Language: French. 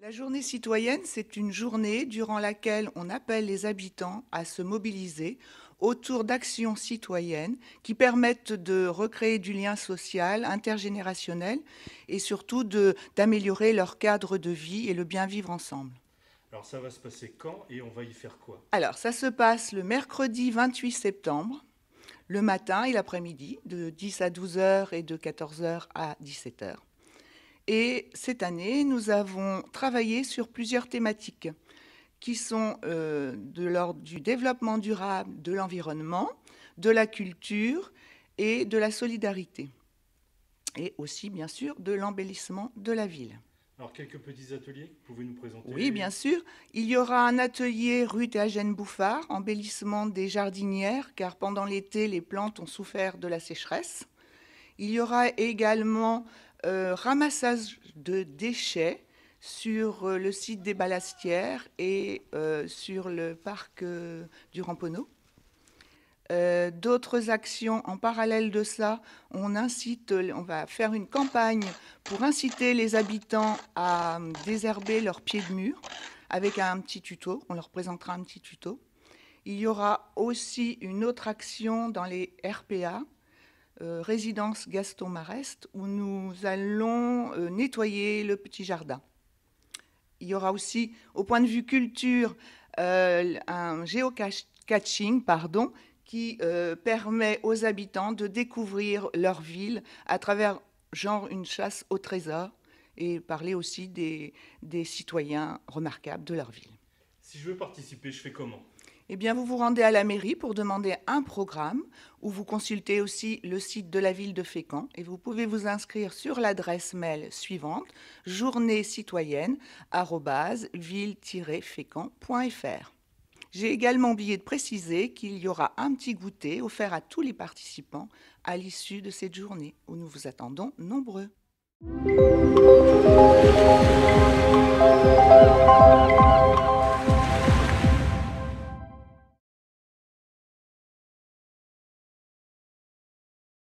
La journée citoyenne, c'est une journée durant laquelle on appelle les habitants à se mobiliser autour d'actions citoyennes qui permettent de recréer du lien social, intergénérationnel et surtout d'améliorer leur cadre de vie et le bien vivre ensemble. Alors ça va se passer quand et on va y faire quoi Alors ça se passe le mercredi 28 septembre le matin et l'après-midi, de 10 à 12 heures et de 14 heures à 17 heures. Et cette année, nous avons travaillé sur plusieurs thématiques qui sont euh, de l'ordre du développement durable, de l'environnement, de la culture et de la solidarité. Et aussi, bien sûr, de l'embellissement de la ville. Alors, quelques petits ateliers que vous nous présenter Oui, bien sûr. Il y aura un atelier rue Théagène Bouffard, embellissement des jardinières, car pendant l'été, les plantes ont souffert de la sécheresse. Il y aura également euh, ramassage de déchets sur euh, le site des Balastières et euh, sur le parc du Ramponneau. Euh, d'autres actions en parallèle de ça, on incite, on va faire une campagne pour inciter les habitants à désherber leurs pieds de mur avec un petit tuto. On leur présentera un petit tuto. Il y aura aussi une autre action dans les RPA, euh, résidence Gaston Marest, où nous allons euh, nettoyer le petit jardin. Il y aura aussi, au point de vue culture, un geocaching ». pardon, qui euh, permet aux habitants de découvrir leur ville à travers genre une chasse au trésor et parler aussi des, citoyens remarquables de leur ville. Si je veux participer, je fais comment eh bien, vous vous rendez à la mairie pour demander un programme ou vous consultez aussi le site de la ville de Fécamp et vous pouvez vous inscrire sur l'adresse mail suivante journée citoyenne ville-fécamp.fr. J'ai également oublié de préciser qu'il y aura un petit goûter offert à tous les participants à l'issue de cette journée où nous vous attendons nombreux.